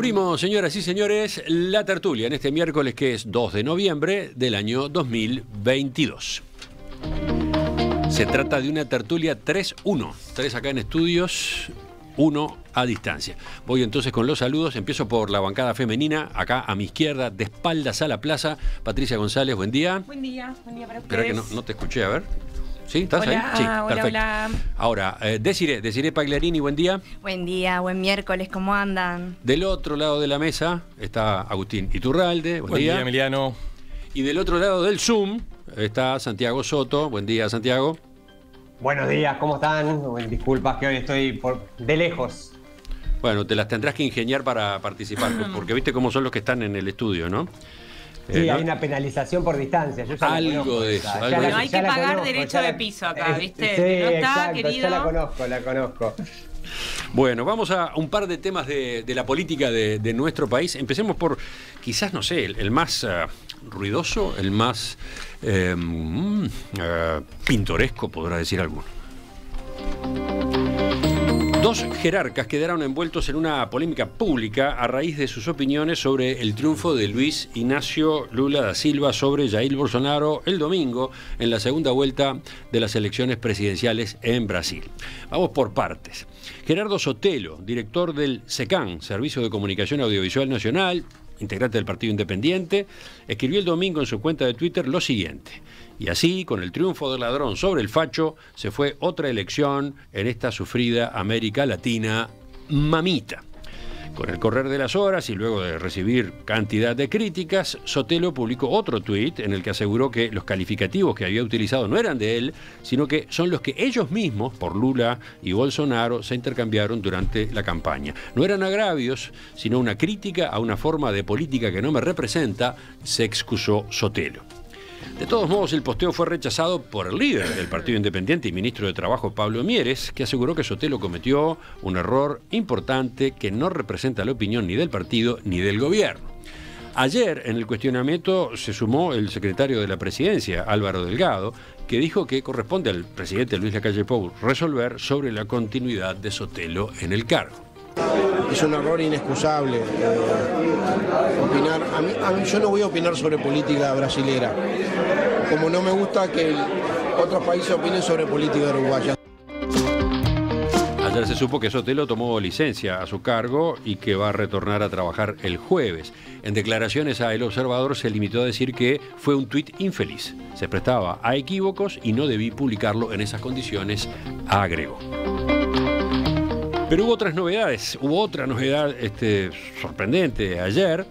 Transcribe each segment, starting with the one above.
Primo, señoras y señores, la tertulia en este miércoles que es 2 de noviembre del año 2022. Se trata de una tertulia 3-1, 3 acá en estudios, 1 a distancia. Voy entonces con los saludos, empiezo por la bancada femenina, acá a mi izquierda, de espaldas a la plaza, Patricia González, buen día. Buen día, buen día para ustedes. Espera que no te escuché, a ver. ¿Sí? ¿Estás hola, ahí? hola, Ahora, eh, Desire, Desire buen día. Buen día, buen miércoles, ¿cómo andan? Del otro lado de la mesa está Agustín Iturralde, buen, día. Emiliano. Y del otro lado del Zoom está Santiago Soto, buen día, Santiago. Buenos días, ¿cómo están? Disculpas que hoy estoy de lejos. Bueno, te las tendrás que ingeniar para participar, porque viste cómo son los que están en el estudio, ¿no? Sí, hay una penalización por distancia. algo de eso. hay que pagar derecho de piso acá, ¿viste? Sí, no está, querido. la conozco, la conozco. Bueno, vamos a un par de temas de, la política de, nuestro país. Empecemos por, quizás, no sé, el, más ah, ruidoso, el más em, mm, ah, pintoresco, podrá decir alguno. Dos jerarcas quedaron envueltos en una polémica pública a raíz de sus opiniones sobre el triunfo de Luis Ignacio Lula da Silva sobre Jair Bolsonaro el domingo en la segunda vuelta de las elecciones presidenciales en Brasil. Vamos por partes. Gerardo Sotelo, director del SECAN, Servicio de Comunicación Audiovisual Nacional, integrante del Partido Independiente, escribió el domingo en su cuenta de Twitter lo siguiente. Y así, con el triunfo del ladrón sobre el facho, se fue otra elección en esta sufrida América Latina mamita. Con el correr de las horas y luego de recibir cantidad de críticas, Sotelo publicó otro tuit en el que aseguró que los calificativos que había utilizado no eran de él, sino que son los que ellos mismos, por Lula y Bolsonaro, se intercambiaron durante la campaña. No eran agravios, sino una crítica a una forma de política que no me representa, se excusó Sotelo. De todos modos, el posteo fue rechazado por el líder del Partido Independiente y ministro de Trabajo, Pablo Mieres, que aseguró que Sotelo cometió un error importante que no representa la opinión ni del partido ni del gobierno. Ayer en el cuestionamiento se sumó el secretario de la presidencia, Álvaro Delgado, que dijo que corresponde al presidente Luis Lacalle Pou resolver sobre la continuidad de Sotelo en el cargo es un error inexcusable eh, opinar. yo no voy a opinar sobre política brasilera, como no me gusta que otros países opinen sobre política uruguaya. Ayer se supo que Sotelo tomó licencia a su cargo y que va a retornar a trabajar el jueves. En declaraciones a El Observador se limitó a decir que fue un tuit infeliz. Se prestaba a equívocos y no debí publicarlo en esas condiciones, agregó. Pero hubo otras novedades, hubo otra novedad este, sorprendente ayer.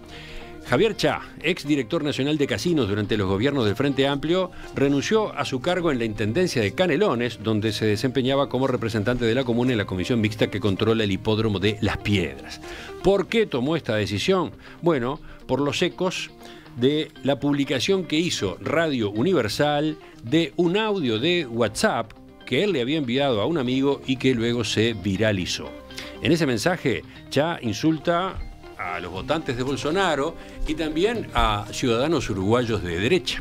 Javier Cha, ex director nacional de casinos durante los gobiernos del Frente Amplio, renunció a su cargo en la Intendencia de Canelones, donde se desempeñaba como representante de la comuna en la comisión mixta que controla el hipódromo de Las Piedras. ¿Por qué tomó esta decisión? Bueno, por los ecos de la publicación que hizo Radio Universal de un audio de WhatsApp que él le había enviado a un amigo y que luego se viralizó. En ese mensaje, Cha insulta a los votantes de Bolsonaro y también a ciudadanos uruguayos de derecha.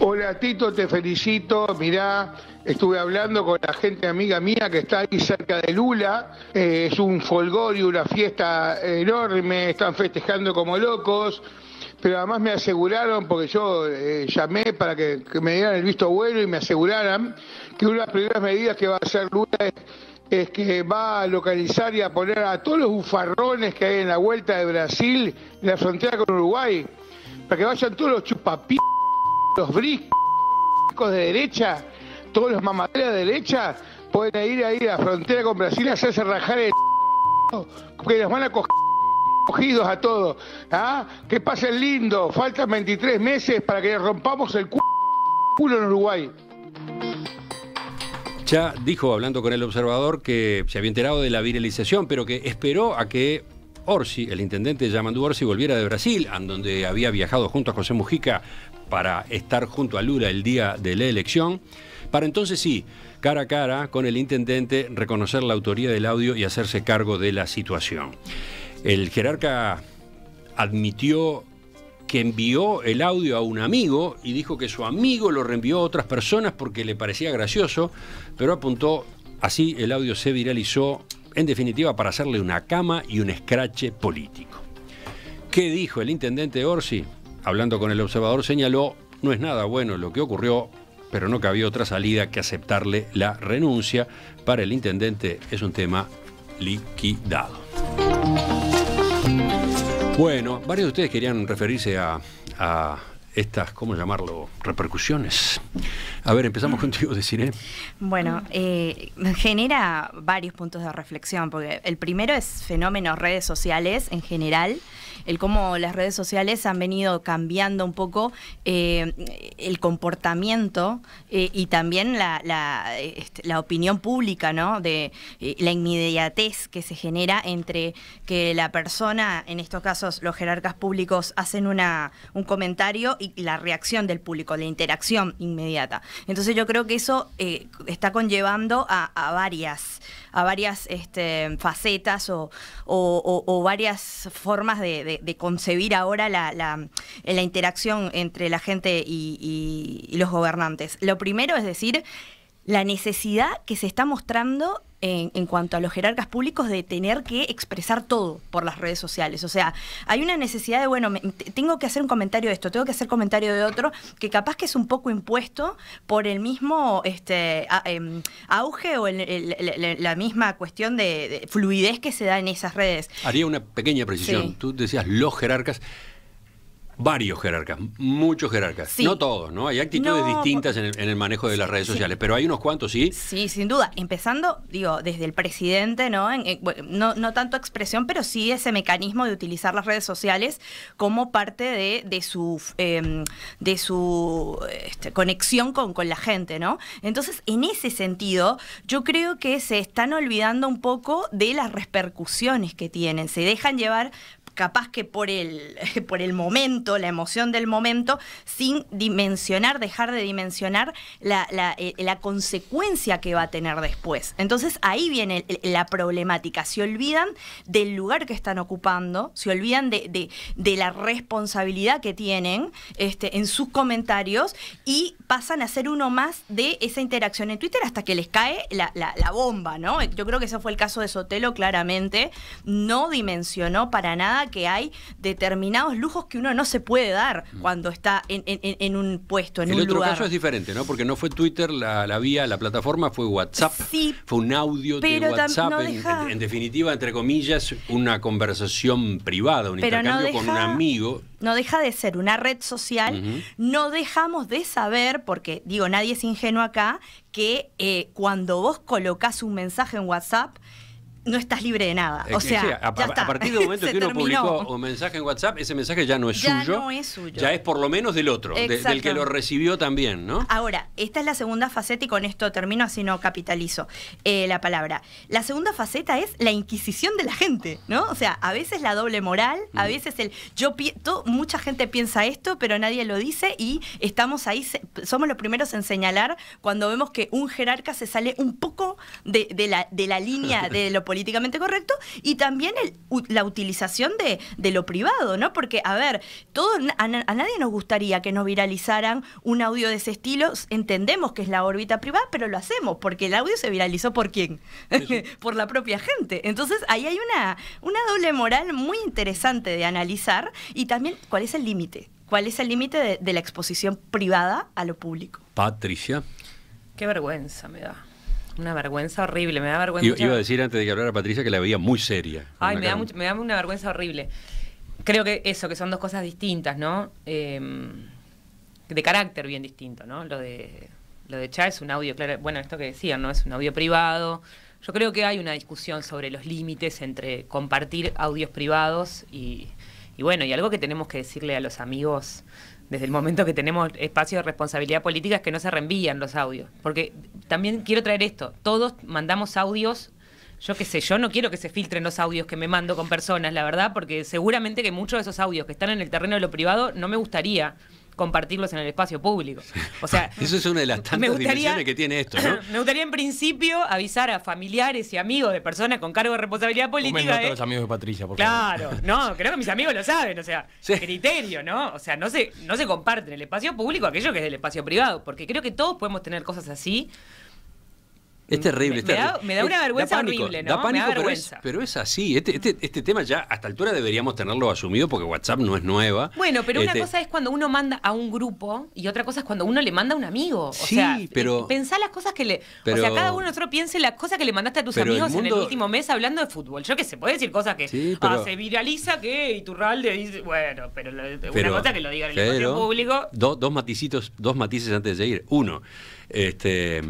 Hola Tito, te felicito. Mirá, estuve hablando con la gente amiga mía que está ahí cerca de Lula. Eh, es un folgorio, una fiesta enorme, están festejando como locos pero además me aseguraron, porque yo eh, llamé para que, me dieran el visto bueno y me aseguraran que una de las primeras medidas que va a hacer Lula es, que va a localizar y a poner a todos los bufarrones que hay en la vuelta de Brasil, en la frontera con Uruguay, para que vayan todos los chupapi los briscos de derecha, todos los mamaderas de derecha, pueden ir ahí a la frontera con Brasil y hacerse rajar el que los van a coger cogidos a todos. ¿ah? Que pasen lindo, faltan 23 meses para que rompamos el culo en Uruguay. Ya dijo, hablando con el observador, que se había enterado de la viralización, pero que esperó a que Orsi, el intendente Yamandú Orsi, volviera de Brasil, a donde había viajado junto a José Mujica para estar junto a Lula el día de la elección. Para entonces sí, cara a cara con el intendente, reconocer la autoría del audio y hacerse cargo de la situación. El jerarca admitió que envió el audio a un amigo y dijo que su amigo lo reenvió a otras personas porque le parecía gracioso, pero apuntó, así el audio se viralizó, en definitiva, para hacerle una cama y un escrache político. ¿Qué dijo el intendente Orsi? Hablando con el observador señaló, no es nada bueno lo que ocurrió, pero no cabía otra salida que aceptarle la renuncia. Para el intendente es un tema liquidado. Bueno, varios de ustedes querían referirse a, estas, ¿cómo llamarlo?, repercusiones. A ver, empezamos contigo, cine. Bueno, eh, genera varios puntos de reflexión, porque el primero es fenómenos redes sociales en general, el cómo las redes sociales han venido cambiando un poco eh, el comportamiento eh, y también este, la, opinión pública, ¿no? De eh, la inmediatez que se genera entre que la persona, en estos casos los jerarcas públicos, hacen una, un comentario y la reacción del público, la interacción inmediata. Entonces yo creo que eso está conllevando a, a varias a varias este, facetas o, varias formas de, concebir ahora la, interacción entre la gente y los gobernantes. Lo primero es decir la necesidad que se está mostrando en, cuanto a los jerarcas públicos de tener que expresar todo por las redes sociales. O sea, hay una necesidad de, bueno, tengo que hacer un comentario de esto, tengo que hacer comentario de otro, que capaz que es un poco impuesto por el mismo este, em, auge o la misma cuestión de, fluidez que se da en esas redes. Haría una pequeña precisión. Tú decías los jerarcas varios jerarcas, muchos jerarcas. No todos, ¿no? Hay actitudes distintas en el, manejo de las redes sociales, pero hay unos cuantos, ¿sí? Sí, sin duda. Empezando, digo, desde el presidente, eh, ¿no? no, tanto expresión, pero sí ese mecanismo de utilizar las redes sociales como parte de, su, de su em, este, conexión con, con la gente, ¿no? Entonces, en ese sentido, yo creo que se están olvidando un poco de las repercusiones que tienen. Se dejan llevar capaz que por el, por el momento, la emoción del momento, sin dimensionar, dejar de dimensionar la, eh, consecuencia que va a tener después. Entonces ahí viene la problemática, se olvidan del lugar que están ocupando, se olvidan de, de, la responsabilidad que tienen este, en sus comentarios y pasan a ser uno más de esa interacción en Twitter hasta que les cae la, bomba, ¿no? Yo creo que ese fue el caso de Sotelo, claramente. No dimensionó para nada que hay determinados lujos que uno no se puede dar mm. cuando está en, un puesto, en un lugar. El otro caso es diferente, ¿no? Porque no fue Twitter la, vía, la plataforma, fue WhatsApp. Sí, fue un audio de WhatsApp. en, definitiva, entre comillas, una conversación privada, un intercambio con un amigo no deja de ser una red social, no dejamos de saber, porque digo, nadie es ingenuo acá, que eh, cuando vos colocas un mensaje en WhatsApp, no estás libre de nada. O sea, a, partir del momento que uno publicó un mensaje en WhatsApp, ese mensaje ya no es suyo. Ya no es suyo. Ya es por lo menos del otro, del que lo recibió también, ¿no? Ahora, esta es la segunda faceta y con esto termino, así no capitalizo eh, la palabra. La segunda faceta es la inquisición de la gente, ¿no? O sea, a veces la doble moral, a mm. veces el yo mucha gente piensa esto, pero nadie lo dice y estamos ahí, somos los primeros en señalar cuando vemos que un jerarca se sale un poco de, la, de la línea de lo políticamente correcto y también la utilización de, lo privado, ¿no? Porque, a ver, todo, a, nadie nos gustaría que nos viralizaran un audio de ese estilo. Entendemos que es la órbita privada, pero lo hacemos porque el audio se viralizó por quién? por la propia gente. Entonces, ahí hay una, una doble moral muy interesante de analizar y también cuál es el límite. ¿Cuál es el límite de la exposición privada a lo público? Patricia. Qué vergüenza me da una vergüenza horrible, me da vergüenza. Iba a decir antes de que a Patricia que la veía muy seria. Ay, me da, me da, una vergüenza horrible. Creo que eso, que son dos cosas distintas, ¿no? Em, de carácter bien distinto, ¿no? Lo de, lo de Char es un audio, claro, bueno, esto que decían, ¿no? Es un audio privado. Yo creo que hay una discusión sobre los límites entre compartir audios privados y bueno, y algo que tenemos que decirle a los amigos desde el momento que tenemos espacio de responsabilidad política es que no se reenvían los audios. Porque también quiero traer esto, todos mandamos audios, yo qué sé, yo no quiero que se filtren los audios que me mando con personas, la verdad, porque seguramente que muchos de esos audios que están en el terreno de lo privado no me gustaría compartirlos en el espacio público. O sea, eso es una de las tantas dimensiones que tiene esto, ¿no? Me gustaría en principio avisar a familiares y amigos de personas con cargo de responsabilidad política. los amigos de Patricia, Claro, no, creo que mis amigos lo saben, o sea, criterio, ¿no? O sea, no se, no se comparte en el espacio público aquello que es del espacio privado, porque creo que todos podemos tener cosas así es terrible. Me, da, una vergüenza horrible, ¿no? Da pánico, pero, Es, así. Este, este, este, tema ya hasta esta altura deberíamos tenerlo asumido porque WhatsApp no es nueva. Bueno, pero una este cosa es cuando uno manda a un grupo y otra cosa es cuando uno le manda a un amigo. O sí, sea, pero. Eh, pensá las cosas que le. o sea, cada uno nosotros piense las cosas que le mandaste a tus amigos en el último mes hablando de fútbol. Yo que se puede decir cosas que ah, se viraliza que Iturralde dice. Bueno, pero, una cosa que lo diga en el público. dos maticitos, dos matices antes de seguir. Uno, este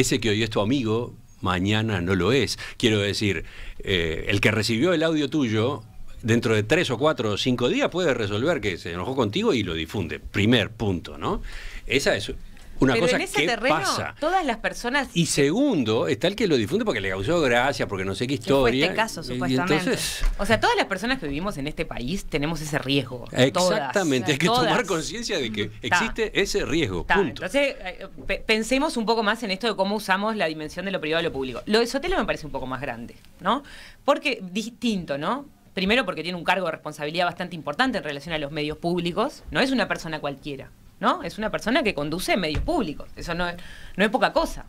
ese que hoy es tu amigo, mañana no lo es. Quiero decir, eh, el que recibió el audio tuyo, dentro de tres o cuatro o cinco días puede resolver que se enojó contigo y lo difunde. Primer punto, ¿no? Esa es pero en ese terreno, Todas las personas. Y segundo, está el que lo difunde porque le causó gracia, porque no sé qué este historia. en este caso, supuestamente. o sea, todas las personas que vivimos en este país tenemos ese riesgo. Exactamente, es hay que tomar conciencia de que existe ese riesgo. Punto. Entonces, eh, pensemos un poco más en esto de cómo usamos la dimensión de lo privado y lo público. Lo de Sotelo me parece un poco más grande, ¿no? Porque distinto, ¿no? Primero porque tiene un cargo de responsabilidad bastante importante en relación a los medios públicos. No es una persona cualquiera. ¿no? Es una persona que conduce medios públicos, eso no es, no es poca cosa,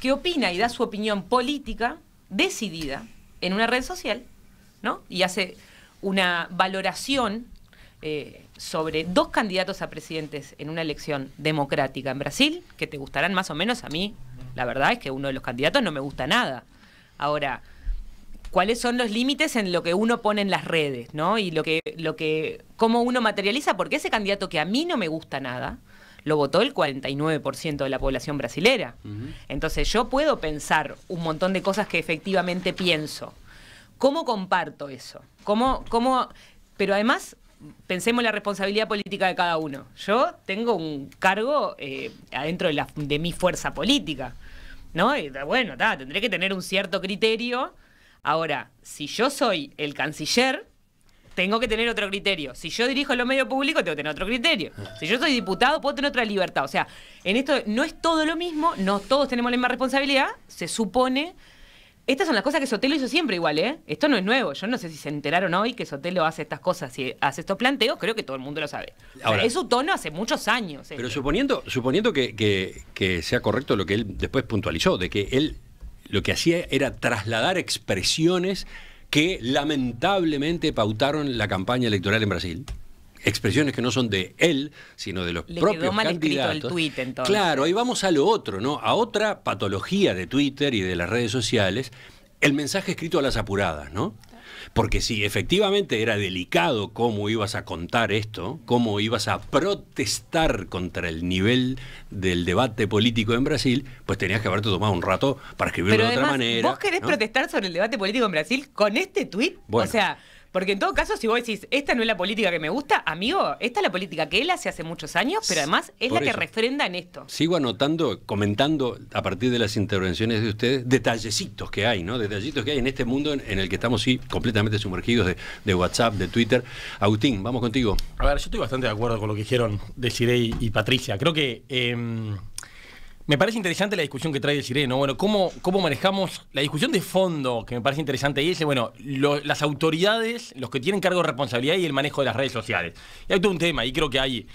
que opina y da su opinión política decidida en una red social, ¿no? Y hace una valoración eh, sobre dos candidatos a presidentes en una elección democrática en Brasil, que te gustarán más o menos a mí. La verdad es que uno de los candidatos no me gusta nada. Ahora, cuáles son los límites en lo que uno pone en las redes, ¿no? Y lo que, lo que, cómo uno materializa, porque ese candidato que a mí no me gusta nada, lo votó el 49% de la población brasilera. Entonces yo puedo pensar un montón de cosas que efectivamente pienso. ¿Cómo comparto eso? ¿Cómo, cómo... Pero además, pensemos la responsabilidad política de cada uno. Yo tengo un cargo eh, adentro de, la, de mi fuerza política. ¿No? bueno, tendré que tener un cierto criterio Ahora, si yo soy el canciller, tengo que tener otro criterio. Si yo dirijo los medios públicos, tengo que tener otro criterio. Si yo soy diputado, puedo tener otra libertad. O sea, en esto no es todo lo mismo, no todos tenemos la misma responsabilidad, se supone. Estas son las cosas que Sotelo hizo siempre igual, ¿eh? Esto no es nuevo. Yo no sé si se enteraron hoy que Sotelo hace estas cosas y hace estos planteos. Creo que todo el mundo lo sabe. Ahora, es su tono hace muchos años. Pero suponiendo, suponiendo que sea correcto lo que él después puntualizó, de que él lo que hacía era trasladar expresiones que lamentablemente pautaron la campaña electoral en Brasil expresiones que no son de él, sino de los propios quedó mal candidatos. El entonces. Claro, ahí vamos a lo otro, ¿no? A otra patología de Twitter y de las redes sociales, el mensaje escrito a las apuradas, ¿no? Porque si efectivamente era delicado cómo ibas a contar esto, cómo ibas a protestar contra el nivel del debate político en Brasil, pues tenías que haberte tomado un rato para escribirlo de otra manera. ¿Vos querés protestar sobre el debate político en Brasil con este tuit? o sea. Porque en todo caso, si vos decís, esta no es la política que me gusta, amigo, esta es la política que él hace hace muchos años, pero además es la que refrenda en esto. Sigo anotando, comentando a partir de las intervenciones de ustedes, detallecitos que hay, ¿no? Detallecitos que hay en este mundo en, el que estamos sí, completamente sumergidos de, WhatsApp, de Twitter. Agustín, vamos contigo. A ver, yo estoy bastante de acuerdo con lo que dijeron Desiree y Patricia. Creo que. Em, me parece interesante la discusión que trae el Sireno. Bueno, ¿cómo, cómo manejamos la discusión de fondo que me parece interesante Y Es, bueno, las autoridades, los que tienen cargo de responsabilidad y el manejo de las redes sociales. Y hay todo un tema, y creo que hay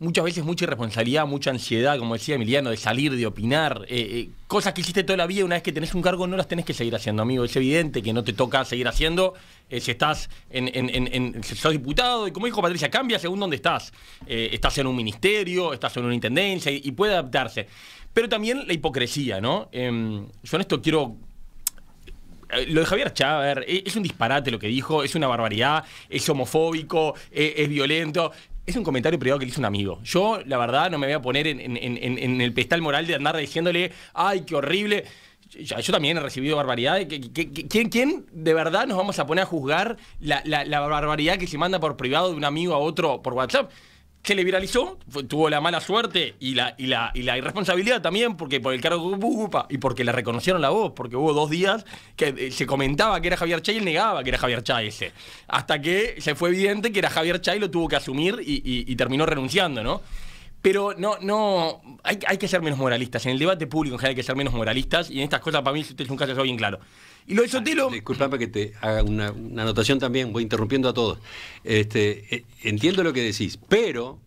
muchas veces mucha irresponsabilidad, mucha ansiedad, como decía Emiliano, de salir, de opinar. Eh, eh, cosas que hiciste toda la vida, una vez que tenés un cargo, no las tenés que seguir haciendo, amigo. Es evidente que no te toca seguir haciendo eh, si estás en, en, diputado. Y como dijo Patricia, cambia según dónde estás. estás en un ministerio, estás en una intendencia y, puede adaptarse. Pero también la hipocresía, ¿no? Em, yo en esto quiero lo de Javier Chávez, es un disparate lo que dijo, es una barbaridad, es homofóbico, es violento, es un comentario privado que le hizo un amigo. Yo, la verdad, no me voy a poner en, el pestal moral de andar diciéndole, ay, qué horrible. Yo, también he recibido barbaridad. ¿Quién, ¿Quién de verdad nos vamos a poner a juzgar la barbaridad que se manda por privado de un amigo a otro por WhatsApp? se le viralizó, tuvo la mala suerte y la, y, la, y la irresponsabilidad también, porque por el cargo que ocupa y porque le reconocieron la voz, porque hubo dos días que eh, se comentaba que era Javier Chay y él negaba que era Javier Chay ese. Hasta que se fue evidente que era Javier Chay, lo tuvo que asumir y, terminó renunciando, ¿no? Pero no, no, hay, que ser menos moralistas. En el debate público en general hay que ser menos moralistas y en estas cosas para mí usted es un caso bien claro. Y lo de ah, Sotelo. disculpame que te haga una, anotación también, voy interrumpiendo a todos. Este, eh, entiendo lo que decís, pero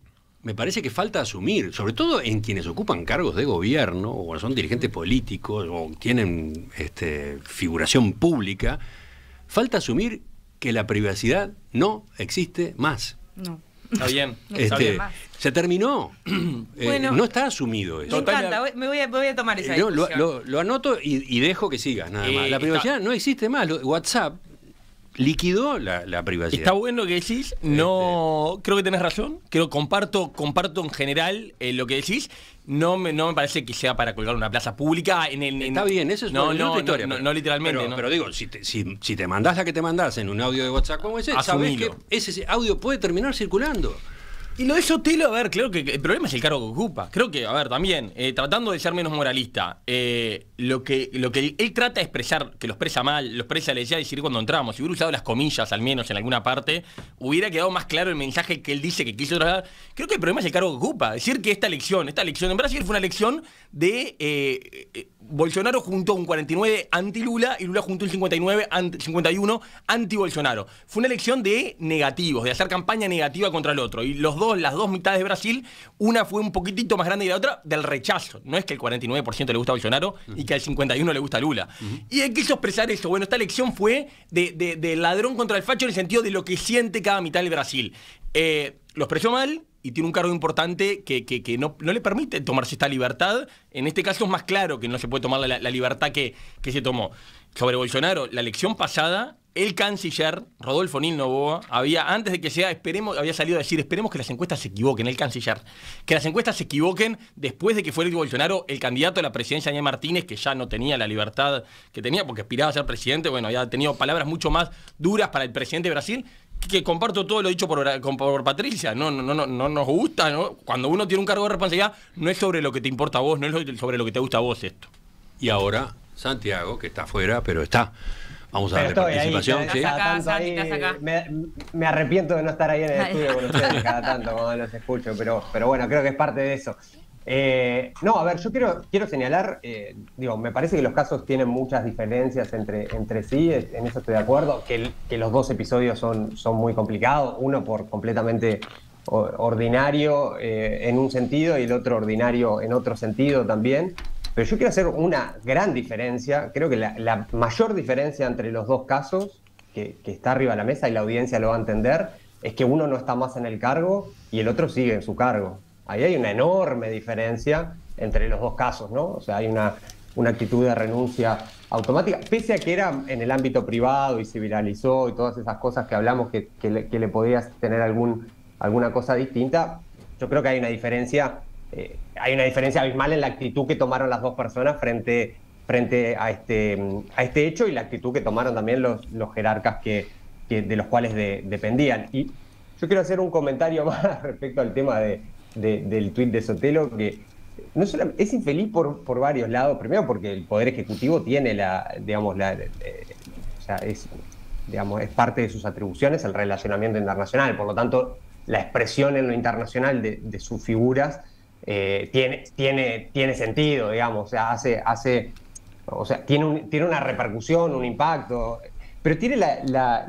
me parece que falta asumir, sobre todo en quienes ocupan cargos de gobierno, o son dirigentes políticos, o tienen este, figuración pública, falta asumir que la privacidad no existe más. No. Está bien, este, está más. Se terminó. Eh, no está asumido eso. Me me voy, a, tomar esa eh, decisión lo, anoto y, dejo que siga. Eh, la privacidad no existe más. WhatsApp liquidó la, privacidad. Está bueno que decís, no este. creo que tenés razón, creo comparto comparto en general lo que decís, no me, no me parece que sea para colgar una plaza pública en el Está bien, eso es una, historia. No, no literalmente, pero, digo, si te, si, si, te mandás la que te mandás en un audio de WhatsApp como ese, sabés que ese audio puede terminar circulando. Y lo de Sotelo, a ver, creo que el problema es el cargo que ocupa. Creo que, a ver, también, eh, tratando de ser menos moralista, eh, lo, que, lo que él, trata de expresar, que lo expresa mal, lo expresa, le decía decir cuando entramos, si hubiera usado las comillas al menos en alguna parte, hubiera quedado más claro el mensaje que él dice que quiso trasladar. Creo que el problema es el cargo que ocupa. Decir que esta elección, esta elección en Brasil fue una elección de... Eh, bolsonaro Bolsonaro a un 49 anti-Lula y Lula a un 59 51 anti-Bolsonaro. Fue una elección de negativos, de hacer campaña negativa contra el otro. Y los las dos mitades de Brasil, una fue un poquitito más grande que la otra del rechazo. No es que el 49% le gusta Bolsonaro y que al 51% le gusta Lula. Y él quiso expresar eso. Bueno, esta elección fue de, ladrón contra el facho en el sentido de lo que siente cada mitad de Brasil. Eh, lo expresó mal, y tiene un cargo importante que, no, le permite tomarse esta libertad. En este caso es más claro que no se puede tomar la, libertad que, que, se tomó. Sobre Bolsonaro, la elección pasada el canciller Rodolfo Nil Novoa había, antes de que sea, esperemos, había salido a decir, esperemos que las encuestas se equivoquen, el canciller, que las encuestas se equivoquen después de que fuera el Bolsonaro el candidato a la presidencia, Daniel Martínez, que ya no tenía la libertad que tenía porque aspiraba a ser presidente, bueno, había tenido palabras mucho más duras para el presidente de Brasil, que comparto todo lo dicho por, Patricia, no, no, no, no nos gusta, ¿no? cuando uno tiene un cargo de responsabilidad, no es sobre lo que te importa a vos, no es sobre lo que te gusta a vos esto. Y ahora, Santiago, que está afuera, pero está Vamos a ver ¿sí? Me, arrepiento de no estar ahí en el estudio con ustedes cada tanto cuando los escucho, pero, pero bueno, creo que es parte de eso. Eh, no, a ver, yo quiero, quiero señalar, eh, digo, me parece que los casos tienen muchas diferencias entre, entre sí, en eso estoy de acuerdo, que, que los dos episodios son, son muy complicados, uno por completamente ordinario eh, en un sentido y el otro ordinario en otro sentido también. Pero yo quiero hacer una gran diferencia, creo que la, mayor diferencia entre los dos casos, que, está arriba de la mesa y la audiencia lo va a entender, es que uno no está más en el cargo y el otro sigue en su cargo. Ahí hay una enorme diferencia entre los dos casos, ¿no? O sea, hay una, actitud de renuncia automática, pese a que era en el ámbito privado y se viralizó y todas esas cosas que hablamos que, le, podías tener alguna cosa distinta, yo creo que hay una diferencia eh, hay una diferencia abismal en la actitud que tomaron las dos personas frente, frente a, este, este hecho y la actitud que tomaron también los, jerarcas de los cuales dependían. Y yo quiero hacer un comentario más respecto al tema del tuit de Sotelo, que no es infeliz por, varios lados. Primero, porque el Poder Ejecutivo tiene la, eh, digamos, es, parte de sus atribuciones el relacionamiento internacional. Por lo tanto, la expresión en lo internacional de sus figuras eh, tiene, tiene, tiene sentido, digamos, o sea, hace, hace, o sea, tiene, tiene una repercusión, un impacto, pero tiene la,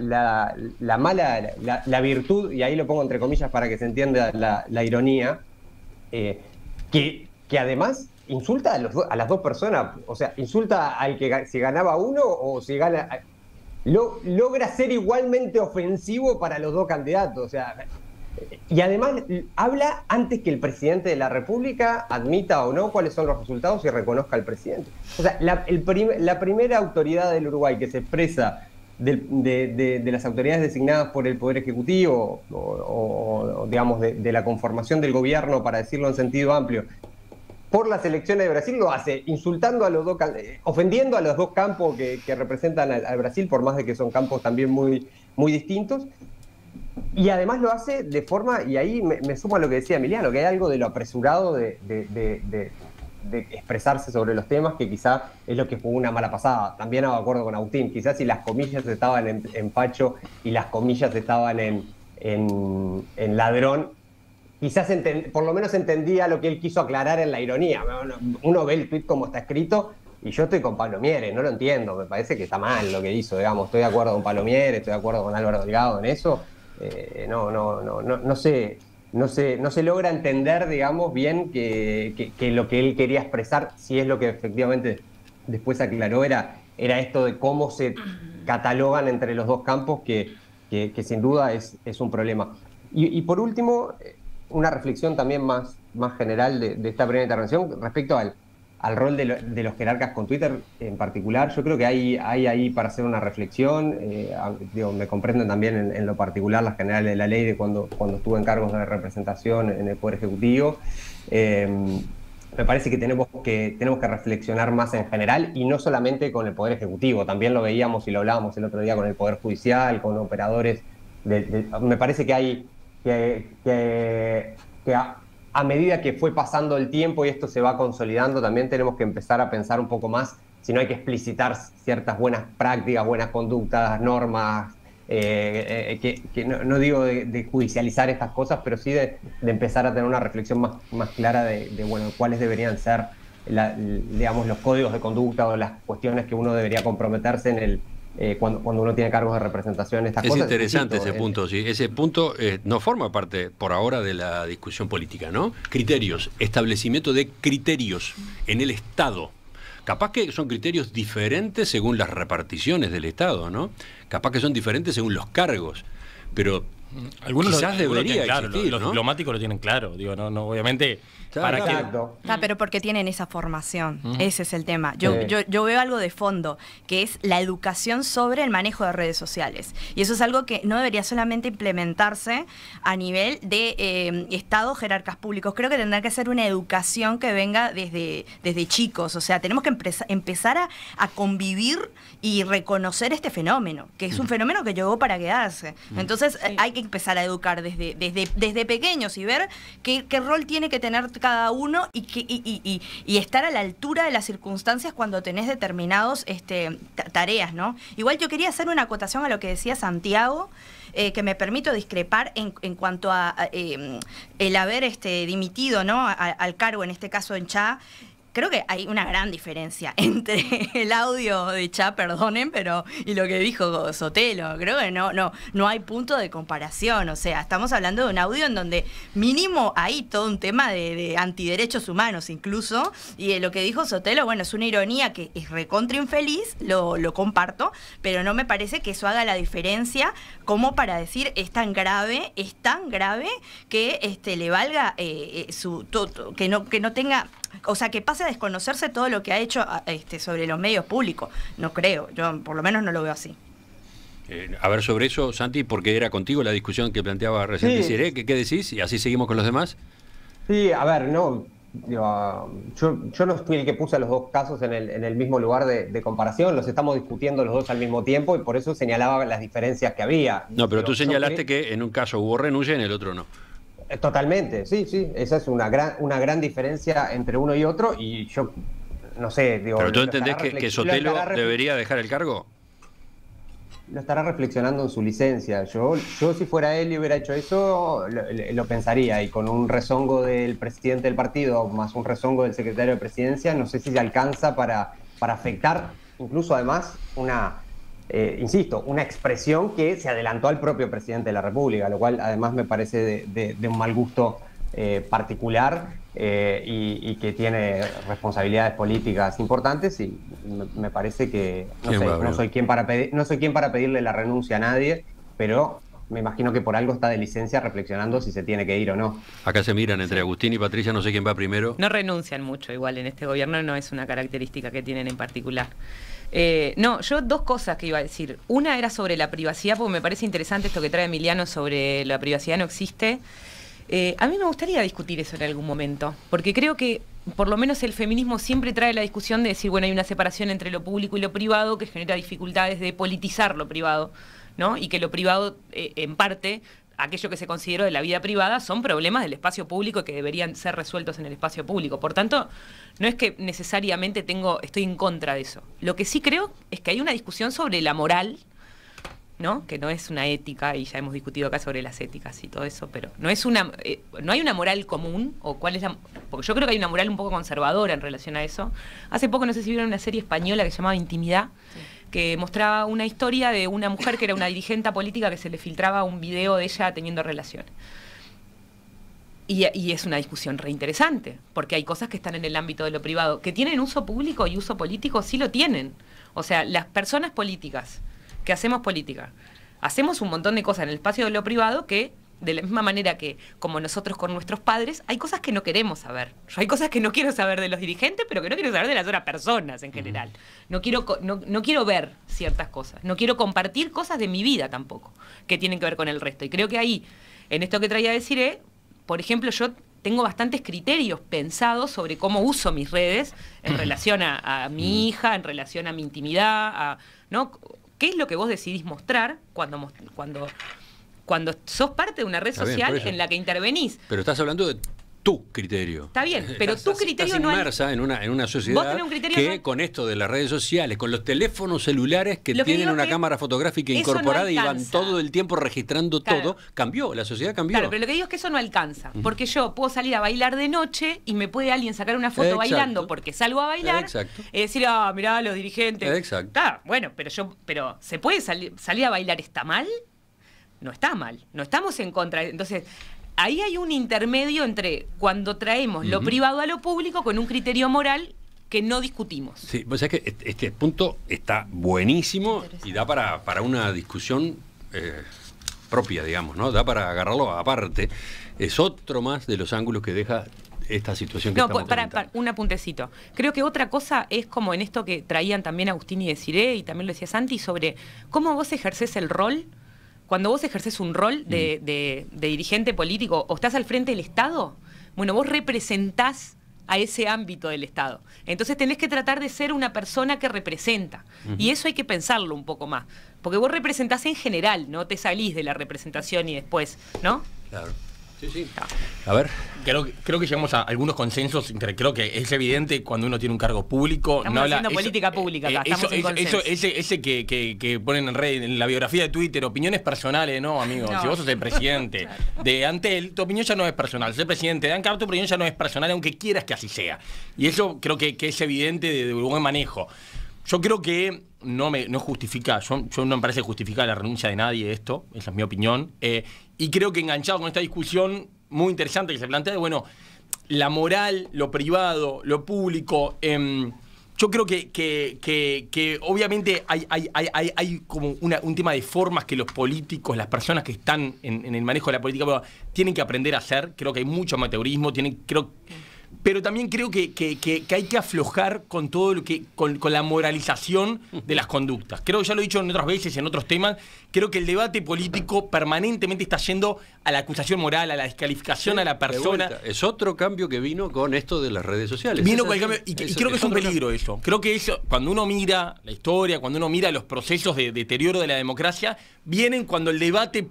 mala, la, virtud, y ahí lo pongo entre comillas para que se entienda la, ironía, eh, que, que además insulta a, a, las dos personas, o sea, insulta al que si ganaba uno o si gana... Lo, logra ser igualmente ofensivo para los dos candidatos, o sea, y además habla antes que el presidente de la República admita o no cuáles son los resultados y reconozca al presidente. O sea, la, primera autoridad del Uruguay que se expresa de, las autoridades designadas por el Poder Ejecutivo o, digamos, de, la conformación del gobierno, para decirlo en sentido amplio, por las elecciones de Brasil lo hace insultando a los dos, ofendiendo a los dos campos que, representan al, al, Brasil, por más de que son campos también muy, muy distintos, y además lo hace de forma, y ahí me, me, sumo a lo que decía Emiliano, que hay algo de lo apresurado de, expresarse sobre los temas que quizá es lo que fue una mala pasada. También hago acuerdo con Agustín, quizás si las comillas estaban en, Pacho y las comillas estaban en, en, Ladrón, quizás por lo menos entendía lo que él quiso aclarar en la ironía. Uno, ve el tweet como está escrito y yo estoy con Pablo Mieres, no lo entiendo, me parece que está mal lo que hizo, digamos, estoy de acuerdo con Pablo estoy de acuerdo con Álvaro Delgado en eso, no, no, no, no, no sé. No se, no se, logra entender, digamos, bien que, que, lo que él quería expresar, si es lo que efectivamente después aclaró, era, era esto de cómo se catalogan entre los dos campos, que, que sin duda es, es un problema. Y, por último, una reflexión también más, más general de, de, esta primera intervención respecto al, al rol de, los jerarcas con Twitter en particular. Yo creo que hay, hay ahí para hacer una reflexión. Eh, me comprenden también en, lo particular las generales de la ley de cuando, cuando estuve en cargos de representación en el Poder Ejecutivo. Eh, me parece que tenemos, que tenemos que reflexionar más en general y no solamente con el Poder Ejecutivo. También lo veíamos y lo hablábamos el otro día con el Poder Judicial, con operadores. me parece que hay que, que a medida que fue pasando el tiempo y esto se va consolidando, también tenemos que empezar a pensar un poco más si no hay que explicitar ciertas buenas prácticas, buenas conductas, normas, eh, eh, eh, que, no, digo de, judicializar estas cosas, pero sí de, empezar a tener una reflexión más, clara de, cuáles deberían ser digamos, los códigos de conducta o las cuestiones que uno debería comprometerse en el, eh, cuando, uno tiene cargos de representación. es interesante ese punto, sí. Ese punto eh, no forma parte por ahora de la discusión política, ¿no? Criterios, establecimiento de criterios en el Estado. Capaz que son criterios diferentes según las reparticiones del Estado, ¿no? Capaz que son diferentes según los cargos. Pero algunos Quizás debería claro, los, diplomáticos lo tienen claro, digo, no, no obviamente para pero porque tienen esa formación, ese es el tema. Yo, yo, veo algo de fondo, que es la educación sobre el manejo de redes sociales. Y eso es algo que no debería solamente implementarse a nivel de eh, estados jerarcas públicos. Creo que tendrá que ser una educación que venga desde, desde chicos. O sea, tenemos que empezar a, convivir y reconocer este fenómeno, que es un fenómeno que llegó para quedarse. Entonces, hay que empezar a educar desde, desde, desde pequeños y ver qué, rol tiene que tener cada uno y, que, estar a la altura de las circunstancias cuando tenés determinados este, tareas, ¿no? Igual yo quería hacer una acotación a lo que decía Santiago. Eh, que me permito discrepar en, cuanto a, em, el haber este, dimitido ¿no? al cargo, en este caso en Chá, creo que hay una gran diferencia entre el audio de Cha, perdonen, pero y lo que dijo Sotelo. Creo que no, no, no hay punto de comparación. O sea, estamos hablando de un audio en donde mínimo hay todo un tema de, antiderechos humanos incluso. Y lo que dijo Sotelo, bueno, es una ironía que es recontra infeliz, lo, lo comparto, pero no me parece que eso haga la diferencia como para decir es tan grave, es tan grave que este, le valga eh, eh, su, que, no, que no tenga o sea, que pase a desconocerse todo lo que ha hecho ah, este, sobre los medios públicos. No creo, yo por lo menos no lo veo así. Eh, a ver sobre eso, Santi, porque era contigo la discusión que planteaba recién ¿Qué, decís? Y así seguimos con los demás. Sí, a ver, no. yo, no fui el que puse los dos casos en el, mismo lugar de, comparación, los estamos discutiendo los dos al mismo tiempo y por eso señalaba las diferencias que había. No, pero tú señalaste que en un caso hubo renuncia y en el otro no. Eh, totalmente, sí, sí. Esa es una gran, una gran diferencia entre uno y otro. Y yo, no sé, digo. ¿Pero tú entendés que, que, Sotelo debería dejar el cargo? Lo estará reflexionando en su licencia. Yo, yo si fuera él y hubiera hecho eso, lo, pensaría. Y con un rezongo del presidente del partido, más un rezongo del secretario de presidencia, no sé si se alcanza para, para afectar, incluso además, una eh, insisto, una expresión que se adelantó al propio presidente de la República, lo cual además me parece de, un mal gusto eh, particular eh, y, que tiene responsabilidades políticas importantes y me, parece que no, soy quien para no soy quien para pedirle la renuncia a nadie, pero me imagino que por algo está de licencia reflexionando si se tiene que ir o no. Acá se miran entre Agustín y Patricia, no sé quién va primero. No renuncian mucho, igual en este gobierno no es una característica que tienen en particular. Eh, no, yo dos cosas que iba a decir. Una era sobre la privacidad, porque me parece interesante esto que trae Emiliano sobre la privacidad no existe. Eh, a mí me gustaría discutir eso en algún momento, porque creo que por lo menos el feminismo siempre trae la discusión de decir, bueno, hay una separación entre lo público y lo privado que genera dificultades de politizar lo privado, ¿no? Y que lo privado, eh, en parte, aquello que se consideró de la vida privada son problemas del espacio público que deberían ser resueltos en el espacio público. Por tanto, no es que necesariamente tengo, estoy en contra de eso. Lo que sí creo es que hay una discusión sobre la moral, ¿no? Que no es una ética, y ya hemos discutido acá sobre las éticas y todo eso, pero no es una, eh, no hay una moral común, o cuál es la, porque yo creo que hay una moral un poco conservadora en relación a eso. Hace poco no sé si vieron una serie española que se llamaba Intimidad que mostraba una historia de una mujer que era una dirigente política que se le filtraba un video de ella teniendo relaciones. Y, es una discusión reinteresante, porque hay cosas que están en el ámbito de lo privado, que tienen uso público y uso político, sí lo tienen. O sea, las personas políticas que hacemos política, hacemos un montón de cosas en el espacio de lo privado que de la misma manera que como nosotros con nuestros padres, hay cosas que no queremos saber. hay cosas que no quiero saber de los dirigentes, pero que no quiero saber de las otras personas en general. No quiero, no, quiero ver ciertas cosas. No quiero compartir cosas de mi vida tampoco, que tienen que ver con el resto. Y creo que ahí, en esto que traía a decir, por ejemplo, yo tengo bastantes criterios pensados sobre cómo uso mis redes en relación a, mi mm. hija, en relación a mi intimidad, ¿no? ¿Qué es lo que vos decidís mostrar cuando, cuando cuando sos parte de una red social en la que intervenís. Pero estás hablando de tu criterio. Está bien, pero tu criterio no es... en una en una sociedad que con esto de las redes sociales, con los teléfonos celulares que, tienen una cámara fotográfica incorporada y van todo el tiempo registrando todo, cambió, la sociedad cambió. Claro, pero lo que digo es que eso no alcanza, porque yo puedo salir a bailar de noche y me puede alguien sacar una foto bailando porque salgo a bailar Exacto. y eh, decir, "Ah, mirá los dirigentes." Exacto. bueno, pero yo pero se puede salir salir a bailar está mal? no está mal, no estamos en contra. Entonces, ahí hay un intermedio entre cuando traemos lo privado a lo público con un criterio moral que no discutimos. Sí, pues es que e-, este, punto está buenísimo y da para, para una discusión eh, propia, digamos, ¿no? Da para agarrarlo aparte. Es otro más de los ángulos que deja esta situación que no, pues para, para, un apuntecito. Creo que otra cosa es como en esto que traían también Agustín y Deciré, y también lo decía Santi sobre cómo vos ejerces el rol cuando vos ejerces un rol mm. de, de, dirigente político o estás al frente del Estado, bueno, vos representás a ese ámbito del Estado. Entonces tenés que tratar de ser una persona que representa. Y eso hay que pensarlo un poco más. Porque vos representás en general, no te salís de la representación y después, ¿no? Claro. Sí, A ver. Creo, que llegamos a algunos consensos. Creo que es evidente cuando uno tiene un cargo público. no la. política eh, pública. Eh, ese, que, que, que, ponen en red, en la biografía de Twitter, opiniones personales, no, amigo. Si vos sos el presidente de Antel, tu opinión ya no es personal. Si sos presidente de ANCAP, tu opinión ya no es personal, aunque quieras que así sea. Y eso creo que, que es evidente de, de buen manejo. Yo creo que no, me, justifica, yo, no me parece justificar la renuncia de nadie esto, esa es mi opinión. Eh, y creo que enganchado con esta discusión muy interesante que se plantea, bueno, la moral, lo privado, lo público, em, yo creo que, obviamente hay, hay, como una, un tema de formas que los políticos, las personas que están en, el manejo de la política tienen que aprender a hacer. Creo que hay mucho amateurismo, tienen, creo pero también creo que, que, hay que aflojar con todo lo que. Con, la moralización de las conductas. Creo que ya lo he dicho en otras veces, en otros temas, creo que el debate político permanentemente está yendo a la acusación moral, a la descalificación a la persona. Es otro cambio que vino con esto de las redes sociales. Vino con el cambio. Y, creo que es, un peligro eso. Creo que eso, cuando uno mira la historia, cuando uno mira los procesos de deterioro de la democracia, vienen cuando el debate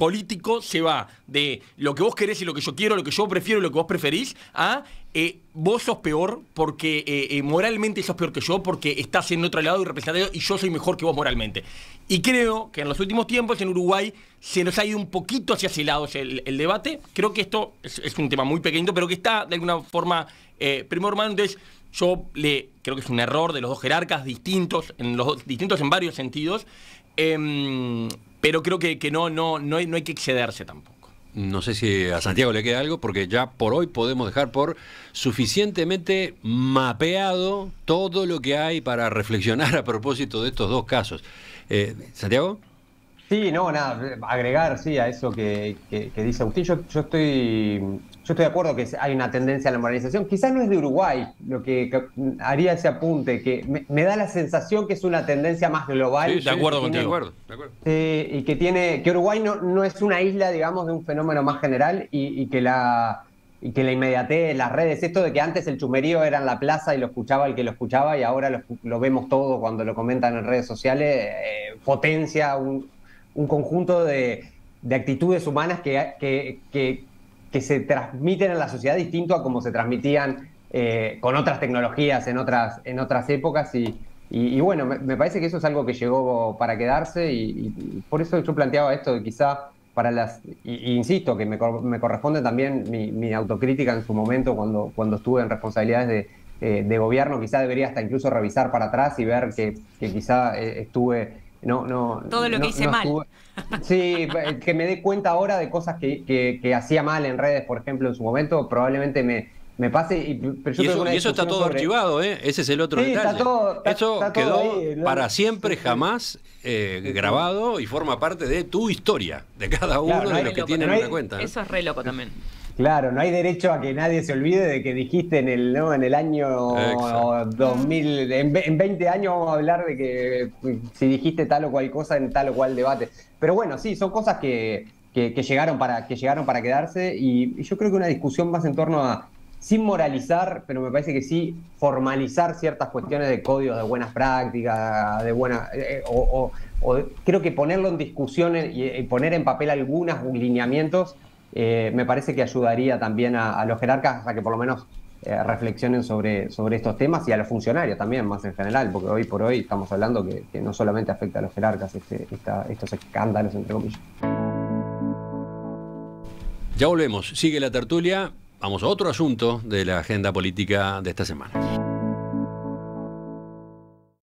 político se va de lo que vos querés y lo que yo quiero, lo que yo prefiero y lo que vos preferís, a eh, vos sos peor porque eh, eh, moralmente sos peor que yo, porque estás en otro lado y representado y yo soy mejor que vos moralmente. Y creo que en los últimos tiempos en Uruguay se nos ha ido un poquito hacia ese lado el, debate. Creo que esto es, un tema muy pequeño, pero que está de alguna forma eh, primero yo le creo que es un error de los dos jerarcas distintos, en los distintos en varios sentidos. Em, pero creo que, que no, no, no, hay, no hay que excederse tampoco. No sé si a Santiago le queda algo, porque ya por hoy podemos dejar por suficientemente mapeado todo lo que hay para reflexionar a propósito de estos dos casos. Eh, Santiago. Sí, no, nada, agregar sí a eso que, dice Agustín. Yo, estoy yo estoy de acuerdo que hay una tendencia a la moralización. Quizás no es de Uruguay lo que, haría ese apunte, que me, da la sensación que es una tendencia más global. Sí, de acuerdo contigo. De acuerdo, y que tiene que Uruguay no, no es una isla, digamos, de un fenómeno más general y, que la y que la inmediatez, las redes, esto de que antes el chumerío era en la plaza y lo escuchaba el que lo escuchaba y ahora lo, vemos todo cuando lo comentan en redes sociales, eh, potencia un, un conjunto de, actitudes humanas que, que, se transmiten en la sociedad distinto a como se transmitían eh, con otras tecnologías en otras, en otras épocas y, bueno, me, parece que eso es algo que llegó para quedarse y, por eso yo planteaba esto quizás, quizá para las, insisto, que me, corresponde también mi, autocrítica en su momento cuando, cuando estuve en responsabilidades eh, de, gobierno, quizá debería hasta incluso revisar para atrás y ver que, quizá eh, estuve no, no, Todo lo que hice mal. Sí, eh, que me dé cuenta ahora de cosas que, hacía mal en redes, por ejemplo, en su momento, probablemente me, pase. Y, eso, está todo archivado, ¿eh? ese es el otro detalle. eso quedó para siempre, jamás grabado y forma parte de tu historia, de cada uno de los que tienen una cuenta. Eso es re loco también. Claro, no hay derecho a que nadie se olvide de que dijiste en el, ¿no? en el año 2000, en, 20 años vamos a hablar de que pues, si dijiste tal o cual cosa en tal o cual debate. Pero bueno, sí, son cosas que, que, llegaron, para, que llegaron para quedarse y, yo creo que una discusión más en torno a, sin moralizar, pero me parece que sí formalizar ciertas cuestiones de códigos de buenas prácticas, de buena, eh, eh, o, creo que ponerlo en discusión y, y, poner en papel algunos lineamientos eh, me parece que ayudaría también a, los jerarcas a que por lo menos eh, reflexionen sobre, estos temas y a los funcionarios también, más en general, porque hoy por hoy estamos hablando que, no solamente afecta a los jerarcas este, estos escándalos, entre comillas. Ya volvemos, sigue la tertulia, vamos a otro asunto de la agenda política de esta semana.